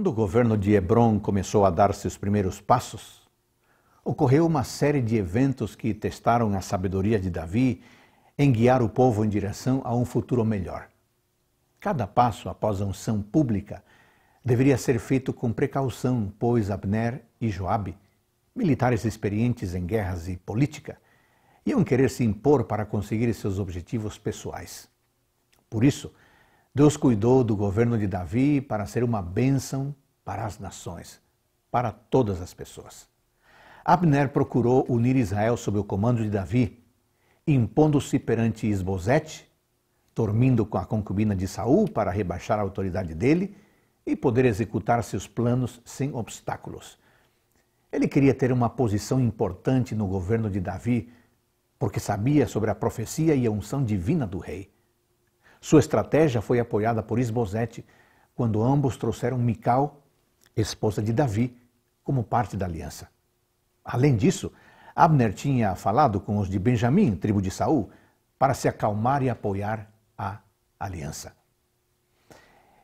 Quando o governo de Hebron começou a dar seus primeiros passos, ocorreu uma série de eventos que testaram a sabedoria de Davi em guiar o povo em direção a um futuro melhor. Cada passo após a unção pública deveria ser feito com precaução, pois Abner e Joabe, militares experientes em guerras e política, iam querer se impor para conseguir seus objetivos pessoais. Por isso, Deus cuidou do governo de Davi para ser uma bênção para as nações, para todas as pessoas. Abner procurou unir Israel sob o comando de Davi, impondo-se perante Esbozete, dormindo com a concubina de Saul para rebaixar a autoridade dele e poder executar seus planos sem obstáculos. Ele queria ter uma posição importante no governo de Davi, porque sabia sobre a profecia e a unção divina do rei. Sua estratégia foi apoiada por Isbosete, quando ambos trouxeram Mical, esposa de Davi, como parte da aliança. Além disso, Abner tinha falado com os de Benjamim, tribo de Saul, para se acalmar e apoiar a aliança.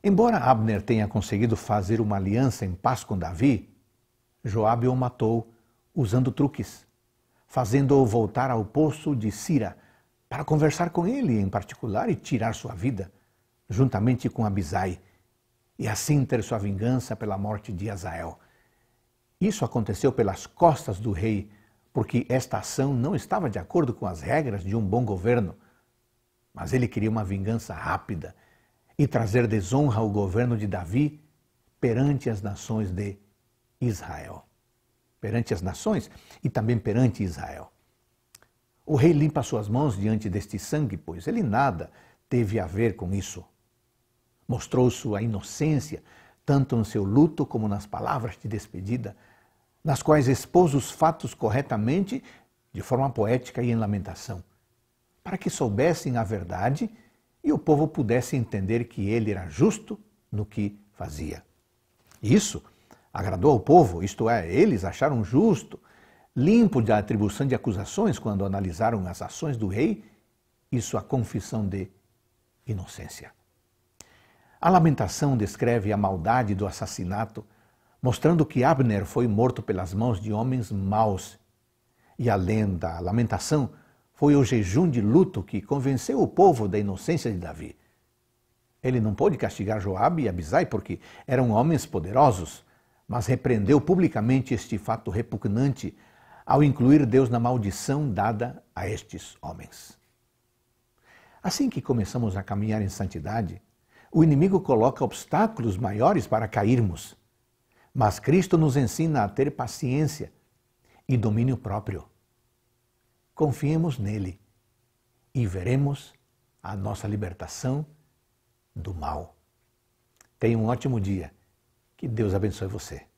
Embora Abner tenha conseguido fazer uma aliança em paz com Davi, Joabe o matou usando truques, fazendo-o voltar ao poço de Sira, para conversar com ele em particular e tirar sua vida, juntamente com Abisai, e assim ter sua vingança pela morte de Azael. Isso aconteceu pelas costas do rei, porque esta ação não estava de acordo com as regras de um bom governo. Mas ele queria uma vingança rápida e trazer desonra ao governo de Davi perante as nações de Israel. Perante as nações e também perante Israel. O rei limpa suas mãos diante deste sangue, pois ele nada teve a ver com isso. Mostrou sua inocência, tanto no seu luto como nas palavras de despedida, nas quais expôs os fatos corretamente, de forma poética e em lamentação, para que soubessem a verdade e o povo pudesse entender que ele era justo no que fazia. Isso agradou ao povo, isto é, eles acharam justo limpo da atribuição de acusações quando analisaram as ações do rei e sua confissão de inocência. A lamentação descreve a maldade do assassinato, mostrando que Abner foi morto pelas mãos de homens maus. E além da lamentação, foi o jejum de luto que convenceu o povo da inocência de Davi. Ele não pôde castigar Joabe e Abisai porque eram homens poderosos, mas repreendeu publicamente este fato repugnante ao incluir Deus na maldição dada a estes homens. Assim que começamos a caminhar em santidade, o inimigo coloca obstáculos maiores para cairmos. Mas Cristo nos ensina a ter paciência e domínio próprio. Confiemos nele e veremos a nossa libertação do mal. Tenha um ótimo dia. Que Deus abençoe você.